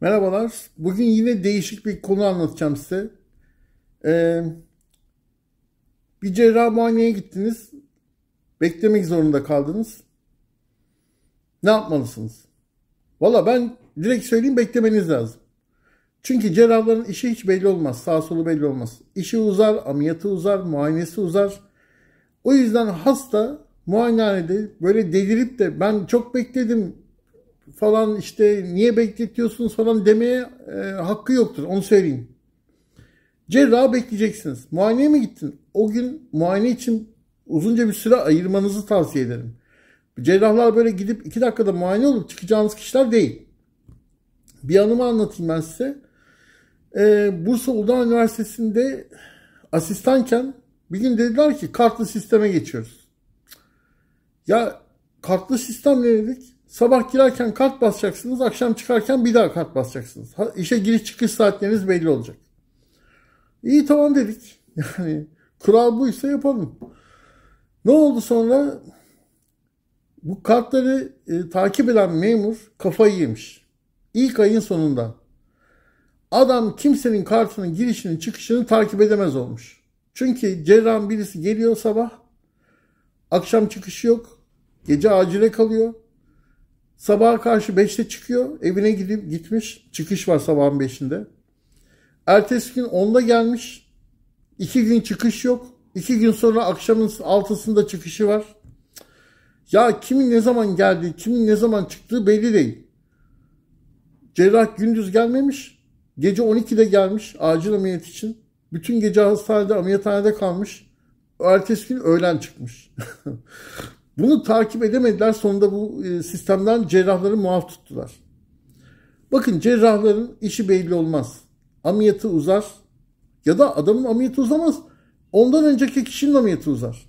Merhabalar. Bugün yine değişik bir konu anlatacağım size. Ee, bir muayeneye gittiniz. Beklemek zorunda kaldınız. Ne yapmalısınız? Valla ben direkt söyleyeyim beklemeniz lazım. Çünkü cerrahların işi hiç belli olmaz. Sağ solu belli olmaz. İşi uzar, ameliyatı uzar, muayenesi uzar. O yüzden hasta muayenehanede böyle delirip de ben çok bekledim falan işte niye bekletiyorsunuz falan demeye e, hakkı yoktur. Onu söyleyeyim. Cerrah bekleyeceksiniz. Muayeneye mi gittin? O gün muayene için uzunca bir süre ayırmanızı tavsiye ederim. Cerrahlar böyle gidip iki dakikada muayene olup çıkacağınız kişiler değil. Bir anımı anlatayım ben size. Ee, Bursa Uludağ Üniversitesi'nde asistanken bir gün dediler ki kartlı sisteme geçiyoruz. Ya kartlı sistem ne dedik? Sabah girerken kart basacaksınız, akşam çıkarken bir daha kart basacaksınız. İşe giriş çıkış saatleriniz belli olacak. İyi tamam dedik. Yani kural buysa yapalım. Ne oldu sonra? Bu kartları e, takip eden memur kafayı yemiş. İlk ayın sonunda. Adam kimsenin kartının girişini çıkışını takip edemez olmuş. Çünkü cerrahın birisi geliyor sabah. Akşam çıkışı yok. Gece acile kalıyor. Sabaha karşı 5'te çıkıyor. Evine gidip gitmiş. Çıkış var sabahın 5'inde. Ertesi gün 10'da gelmiş. 2 gün çıkış yok. 2 gün sonra akşamın 6'sında çıkışı var. Ya kimin ne zaman geldiği, kimin ne zaman çıktığı belli değil. Cerrah gündüz gelmemiş. Gece 12'de gelmiş acil ameliyat için. Bütün gece hastanede, ameliyathanede kalmış. Ertesi gün öğlen çıkmış. Bunu takip edemediler. Sonunda bu e, sistemden cerrahları muaf tuttular. Bakın cerrahların işi belli olmaz. Ameliyatı uzar ya da adamın ameliyatı uzamaz. Ondan önceki kişinin ameliyatı uzar.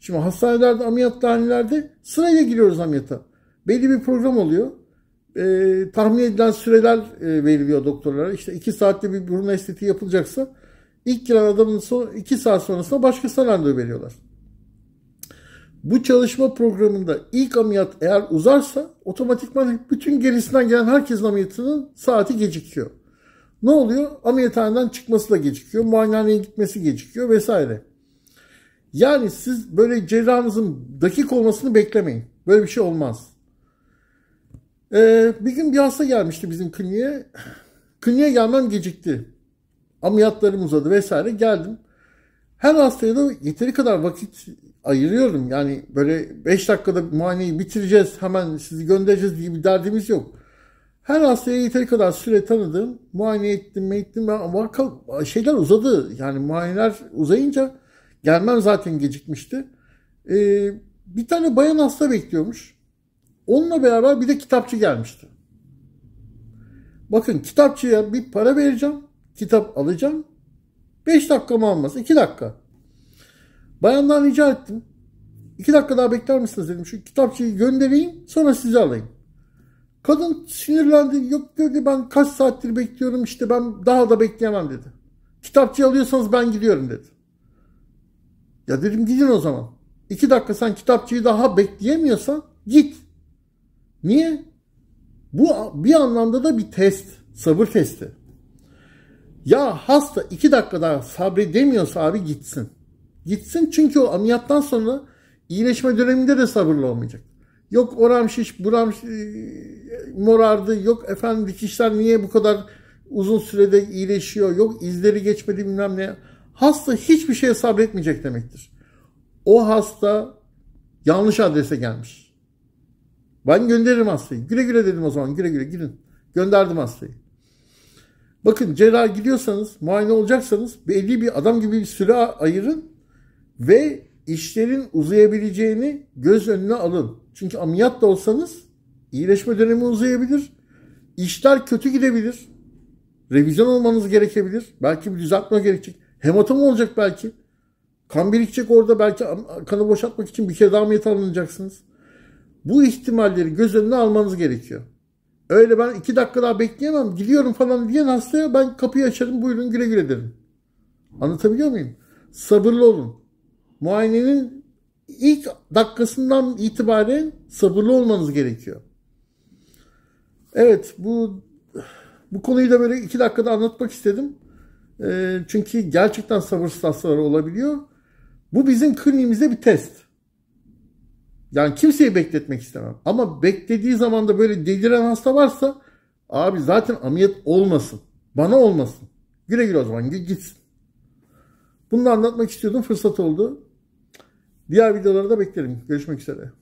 Şimdi hastanelerde, ameliyathanelerde Sıraya giriyoruz ameliyata. Belli bir program oluyor. E, tahmin edilen süreler e, veriliyor doktorlara. İşte iki saatte bir burun estetiği yapılacaksa ilk giren adamın son iki saat sonrasında başka randevu veriyorlar. Bu çalışma programında ilk ameliyat eğer uzarsa otomatikman bütün gerisinden gelen herkesin ameliyatının saati gecikiyor. Ne oluyor? Ameliyathaneden çıkması da gecikiyor, muayenehaneye gitmesi gecikiyor vesaire. Yani siz böyle cerrahınızın dakik olmasını beklemeyin. Böyle bir şey olmaz. Ee, bir gün bir hasta gelmişti bizim kliniğe. Kliniğe gelmem gecikti. Ameliyatlarım uzadı vesaire geldim her hastaya da yeteri kadar vakit ayırıyorum. Yani böyle 5 dakikada muayeneyi bitireceğiz hemen sizi göndereceğiz gibi bir derdimiz yok. Her hastaya yeteri kadar süre tanıdım. Muayene ettim, ettim. Ama şeyler uzadı. Yani muayeneler uzayınca gelmem zaten gecikmişti. Ee, bir tane bayan hasta bekliyormuş. Onunla beraber bir de kitapçı gelmişti. Bakın kitapçıya bir para vereceğim. Kitap alacağım. 5 dakika mı almaz? 2 dakika. Bayandan rica ettim. 2 dakika daha bekler misiniz dedim. Şu kitapçıyı göndereyim sonra sizi alayım. Kadın sinirlendi. Yok dedi ben kaç saattir bekliyorum işte ben daha da bekleyemem dedi. Kitapçı alıyorsanız ben gidiyorum dedi. Ya dedim gidin o zaman. İki dakika sen kitapçıyı daha bekleyemiyorsan git. Niye? Bu bir anlamda da bir test. Sabır testi. Ya hasta iki dakika daha sabredemiyorsa abi gitsin. Gitsin çünkü o ameliyattan sonra iyileşme döneminde de sabırlı olmayacak. Yok oram şiş, buram şiş, morardı, yok efendim dikişler niye bu kadar uzun sürede iyileşiyor, yok izleri geçmedi bilmem ne. Hasta hiçbir şeye sabretmeyecek demektir. O hasta yanlış adrese gelmiş. Ben gönderirim hastayı. Güle güle dedim o zaman. Güle güle gidin. Gönderdim hastayı. Bakın cerrah gidiyorsanız, muayene olacaksanız belli bir adam gibi bir süre ayırın ve işlerin uzayabileceğini göz önüne alın. Çünkü ameliyat da olsanız iyileşme dönemi uzayabilir. İşler kötü gidebilir. Revizyon olmanız gerekebilir. Belki bir düzeltme gerekecek. Hematom olacak belki. Kan birikecek orada belki kanı boşaltmak için bir kere daha ameliyat alınacaksınız. Bu ihtimalleri göz önüne almanız gerekiyor. Öyle ben iki dakika daha bekleyemem gidiyorum falan diyen hastaya ben kapıyı açarım buyurun güle güle derim. Anlatabiliyor muyum? Sabırlı olun. Muayenenin ilk dakikasından itibaren sabırlı olmanız gerekiyor. Evet bu bu konuyu da böyle iki dakikada anlatmak istedim. E, çünkü gerçekten sabırsız hastalar olabiliyor. Bu bizim klinimizde bir test. Yani kimseyi bekletmek istemem. Ama beklediği zaman da böyle deliren hasta varsa abi zaten ameliyat olmasın. Bana olmasın. Güle güle o zaman gitsin. Bunu anlatmak istiyordum. Fırsat oldu. Diğer videolarda beklerim. Görüşmek üzere.